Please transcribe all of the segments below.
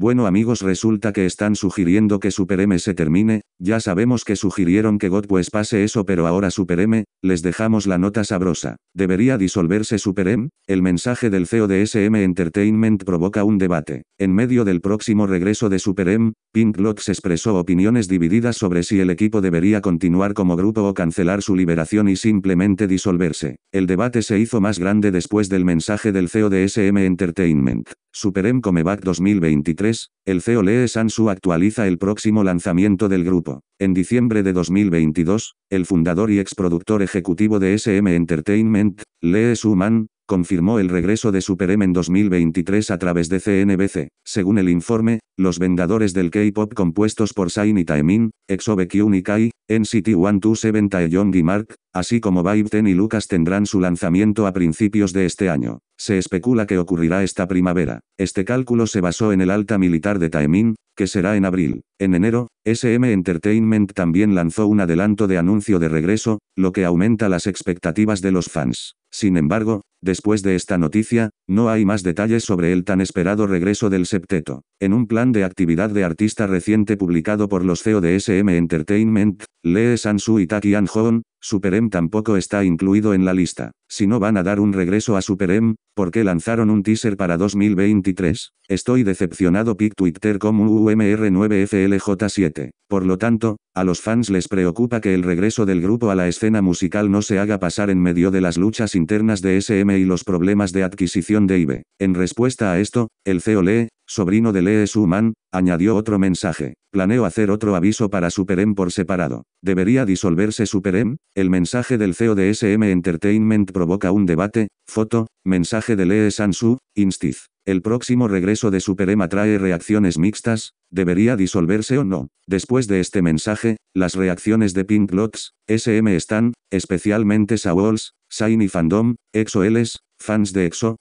Bueno amigos resulta que están sugiriendo que Super M se termine, ya sabemos que sugirieron que God pues pase eso pero ahora Super M, les dejamos la nota sabrosa. ¿Debería disolverse Super M? El mensaje del CEO de SM Entertainment provoca un debate. En medio del próximo regreso de Super M, Pink Locks expresó opiniones divididas sobre si el equipo debería continuar como grupo o cancelar su liberación y simplemente disolverse. El debate se hizo más grande después del mensaje del CEO de SM Entertainment. Super M Comeback 2023 el CEO Lee Sansu actualiza el próximo lanzamiento del grupo. En diciembre de 2022, el fundador y exproductor ejecutivo de SM Entertainment, Lee Suman, confirmó el regreso de SuperM en 2023 a través de CNBC. Según el informe, los vendedores del K-pop compuestos por Sain y Taemin, exo Baekhyun y Kai, NCT 127 Taeyong y Mark, así como Vibe y Lucas tendrán su lanzamiento a principios de este año. Se especula que ocurrirá esta primavera. Este cálculo se basó en el alta militar de Taemin, que será en abril. En enero, SM Entertainment también lanzó un adelanto de anuncio de regreso, lo que aumenta las expectativas de los fans. Sin embargo, Después de esta noticia, no hay más detalles sobre el tan esperado regreso del septeto. En un plan de actividad de artista reciente publicado por los CEO de SM Entertainment, Lee Sansu y Taki Hoon, Super M tampoco está incluido en la lista. Si no van a dar un regreso a Super M, ¿por qué lanzaron un teaser para 2023? Estoy decepcionado pic Twitter como UMR9FLJ7. Por lo tanto, a los fans les preocupa que el regreso del grupo a la escena musical no se haga pasar en medio de las luchas internas de SM y los problemas de adquisición de IBE. En respuesta a esto, el CEO Lee, sobrino de Lee Suman, añadió otro mensaje. Planeo hacer otro aviso para SuperM por separado. ¿Debería disolverse SuperM? El mensaje del CEO de SM Entertainment provoca un debate. Foto, mensaje de Lee Sansu, Instiz. El próximo regreso de SuperM atrae reacciones mixtas, ¿debería disolverse o no? Después de este mensaje, las reacciones de Pink Lots, SM están, especialmente Sawalls, Shiny Fandom, EXO-Ls, Fans de EXO,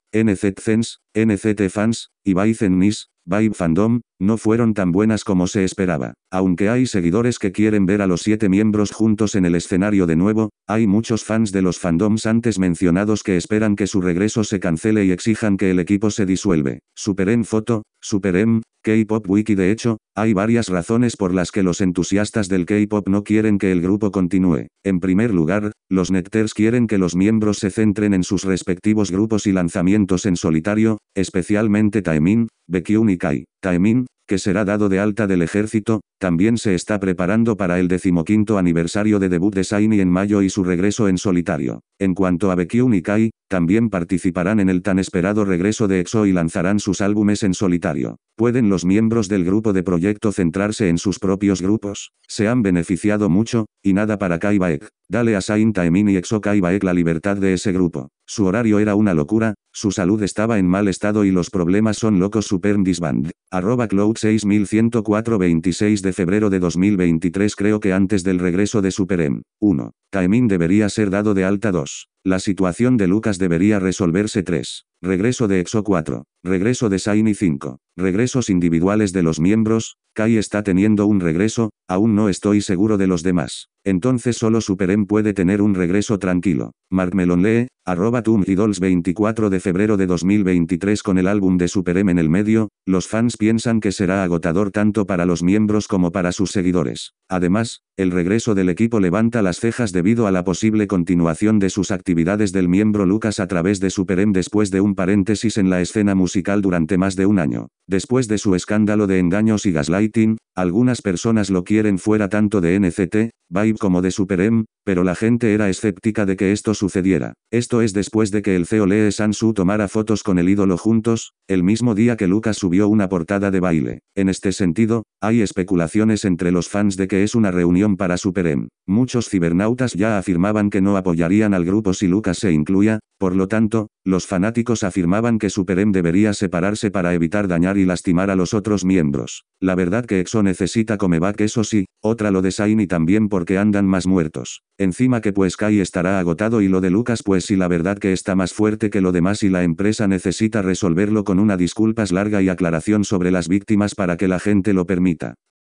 fans, NZT Fans, y Nis, Vibe Fandom, no fueron tan buenas como se esperaba. Aunque hay seguidores que quieren ver a los siete miembros juntos en el escenario de nuevo, hay muchos fans de los fandoms antes mencionados que esperan que su regreso se cancele y exijan que el equipo se disuelve. Super en foto, Super M, K-Pop Wiki De hecho, hay varias razones por las que los entusiastas del K-Pop no quieren que el grupo continúe. En primer lugar, los netters quieren que los miembros se centren en sus respectivos grupos y lanzamientos en solitario, especialmente Taemin, Baekhyun y Kai. Taemín, que será dado de alta del ejército, también se está preparando para el decimoquinto aniversario de debut de Saini en mayo y su regreso en solitario. En cuanto a Baekhyun y Kai, también participarán en el tan esperado regreso de EXO y lanzarán sus álbumes en solitario. ¿Pueden los miembros del grupo de proyecto centrarse en sus propios grupos? Se han beneficiado mucho, y nada para Kai Baek. Dale a Sain Taemin y EXO Kai Baek la libertad de ese grupo. Su horario era una locura, su salud estaba en mal estado y los problemas son locos Superm Disband. Arroba Cloud 611426 febrero de 2023 creo que antes del regreso de Superem. 1. Taemin debería ser dado de alta 2. La situación de Lucas debería resolverse 3. Regreso de EXO 4. Regreso de Saini 5. Regresos individuales de los miembros. Kai está teniendo un regreso, aún no estoy seguro de los demás. Entonces solo M puede tener un regreso tranquilo. Mark Melon lee, arroba Tum 24 de febrero de 2023 con el álbum de M en el medio, los fans piensan que será agotador tanto para los miembros como para sus seguidores. Además, el regreso del equipo levanta las cejas debido a la posible continuación de sus actividades del miembro Lucas a través de M después de un paréntesis en la escena musical durante más de un año. Después de su escándalo de engaños y gaslighting, algunas personas lo quieren fuera tanto de NCT, Vibe como de Super pero la gente era escéptica de que esto sucediera. Esto es después de que el CEO Lee Sansu tomara fotos con el ídolo juntos, el mismo día que Lucas subió una portada de baile. En este sentido, hay especulaciones entre los fans de que es una reunión para Superem. Muchos cibernautas ya afirmaban que no apoyarían al grupo si Lucas se incluía, por lo tanto, los fanáticos afirmaban que Superem debería separarse para evitar dañar y lastimar a los otros miembros. La verdad que EXO necesita comeback eso sí, otra lo de Sain y también porque andan más muertos. Encima que pues Kai estará agotado y lo de Lucas pues sí la verdad que está más fuerte que lo demás y la empresa necesita resolverlo con una disculpas larga y aclaración sobre las víctimas para que la gente lo permita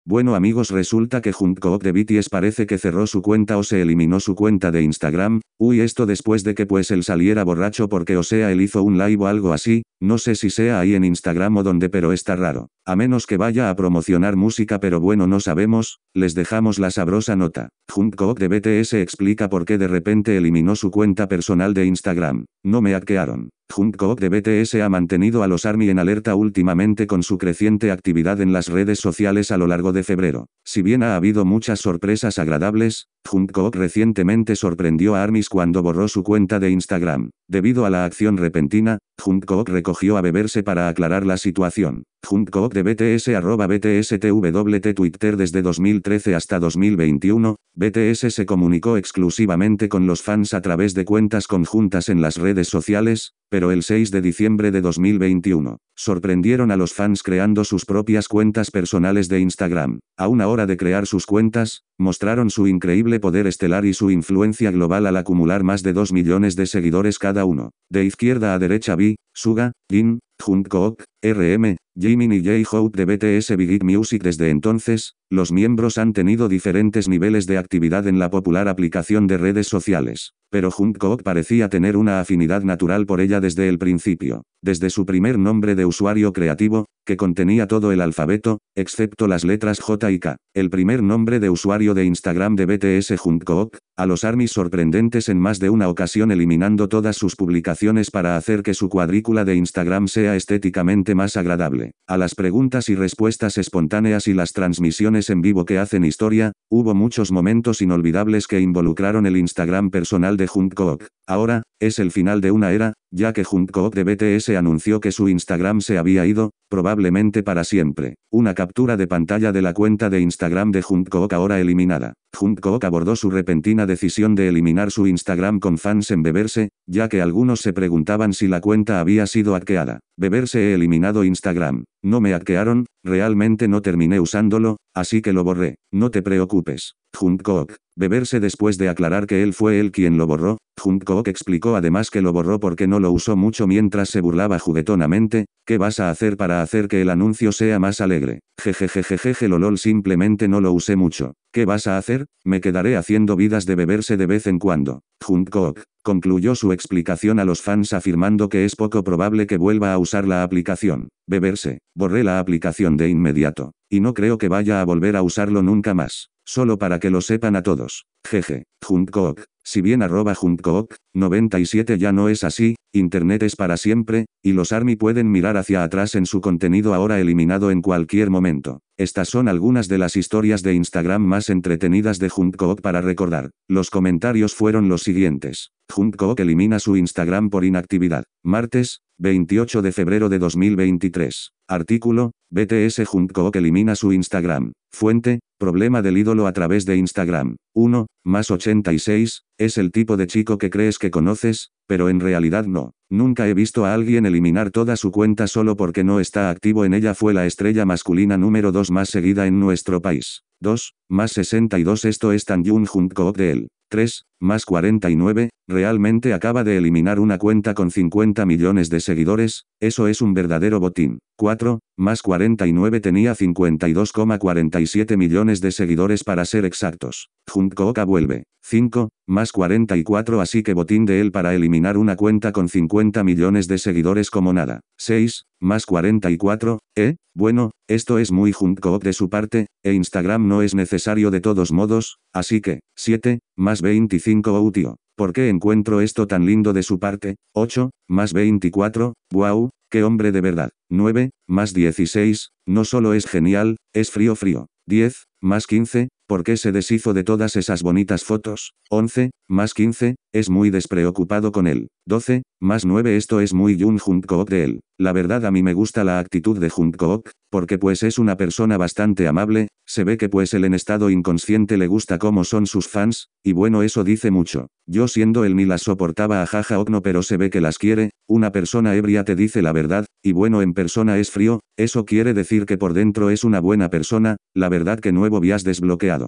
bueno amigos resulta que Jungkook de BTS parece que cerró su cuenta o se eliminó su cuenta de Instagram, uy esto después de que pues él saliera borracho porque o sea él hizo un live o algo así, no sé si sea ahí en Instagram o donde pero está raro. A menos que vaya a promocionar música pero bueno no sabemos, les dejamos la sabrosa nota. Jungkook de BTS explica por qué de repente eliminó su cuenta personal de Instagram. No me hackearon. Jungkook de BTS ha mantenido a los ARMY en alerta últimamente con su creciente actividad en las redes sociales a lo largo de febrero. Si bien ha habido muchas sorpresas agradables, Jungkook recientemente sorprendió a ARMYs cuando borró su cuenta de Instagram. Debido a la acción repentina, Jungkook recogió a beberse para aclarar la situación. Jungkook de BTS arroba BTSTWT Twitter desde 2013 hasta 2021, BTS se comunicó exclusivamente con los fans a través de cuentas conjuntas en las redes sociales, pero el 6 de diciembre de 2021, sorprendieron a los fans creando sus propias cuentas personales de Instagram. A una hora de crear sus cuentas, mostraron su increíble poder estelar y su influencia global al acumular más de 2 millones de seguidores cada uno. De izquierda a derecha vi, Suga, Jin, Jungkook, RM, Jimin y J-Hope de BTS Big Hit Music desde entonces, los miembros han tenido diferentes niveles de actividad en la popular aplicación de redes sociales, pero Jungkook parecía tener una afinidad natural por ella desde el principio, desde su primer nombre de usuario creativo, que contenía todo el alfabeto, excepto las letras J y K, el primer nombre de usuario de Instagram de BTS Jungkook, a los ARMY sorprendentes en más de una ocasión eliminando todas sus publicaciones para hacer que su cuadrícula de Instagram sea estéticamente más agradable. A las preguntas y respuestas espontáneas y las transmisiones en vivo que hacen historia, hubo muchos momentos inolvidables que involucraron el Instagram personal de Jungkook. Ahora, es el final de una era, ya que Jungkook de BTS anunció que su Instagram se había ido, probablemente para siempre. Una captura de pantalla de la cuenta de Instagram de Jungkook ahora eliminada. Jungkook abordó su repentina decisión de eliminar su Instagram con fans en Beberse, ya que algunos se preguntaban si la cuenta había sido hackeada. Beberse he eliminado Instagram. No me hackearon, realmente no terminé usándolo, así que lo borré. No te preocupes. Jungkook. Beberse después de aclarar que él fue él quien lo borró, Jungkook explicó además que lo borró porque no lo usó mucho mientras se burlaba juguetonamente, ¿Qué vas a hacer para hacer que el anuncio sea más alegre? Jejejejeje lolol simplemente no lo usé mucho. ¿Qué vas a hacer? Me quedaré haciendo vidas de beberse de vez en cuando. Jungkook concluyó su explicación a los fans afirmando que es poco probable que vuelva a usar la aplicación. Beberse. Borré la aplicación de inmediato. Y no creo que vaya a volver a usarlo nunca más. Solo para que lo sepan a todos. Jeje. Jungkook si bien arroba 97 ya no es así, Internet es para siempre, y los ARMY pueden mirar hacia atrás en su contenido ahora eliminado en cualquier momento. Estas son algunas de las historias de Instagram más entretenidas de Jungkook para recordar. Los comentarios fueron los siguientes. Jungkook elimina su Instagram por inactividad. Martes, 28 de febrero de 2023. Artículo, BTS Jungkook elimina su Instagram. Fuente, problema del ídolo a través de Instagram. 1 más 86, es el tipo de chico que crees que conoces, pero en realidad no. Nunca he visto a alguien eliminar toda su cuenta solo porque no está activo en ella. Fue la estrella masculina número 2 más seguida en nuestro país. 2, más 62 Esto es Tan Jun Jung de él. 3, más 49, realmente acaba de eliminar una cuenta con 50 millones de seguidores, eso es un verdadero botín. 4, más 49 tenía 52,47 millones de seguidores para ser exactos. Junkooka vuelve. 5, más 44 así que botín de él para eliminar una cuenta con 50 millones de seguidores como nada. 6, más 44, eh, bueno, esto es muy Junkook de su parte, e Instagram no es necesario de todos modos, Así que, 7, más 25 oh tío, ¿por qué encuentro esto tan lindo de su parte? 8, más 24, wow, qué hombre de verdad. 9, más 16, no solo es genial, es frío frío. 10, más 15, ¿por qué se deshizo de todas esas bonitas fotos? 11, más 15, es muy despreocupado con él. 12, más 9 esto es muy Jun Junkook de él. La verdad a mí me gusta la actitud de Jungkook, porque pues es una persona bastante amable, se ve que pues el en estado inconsciente le gusta cómo son sus fans, y bueno eso dice mucho. Yo siendo él ni las soportaba a Jaja Okno pero se ve que las quiere, una persona ebria te dice la verdad, y bueno en persona es frío, eso quiere decir que por dentro es una buena persona, la verdad que nuevo vías desbloqueado.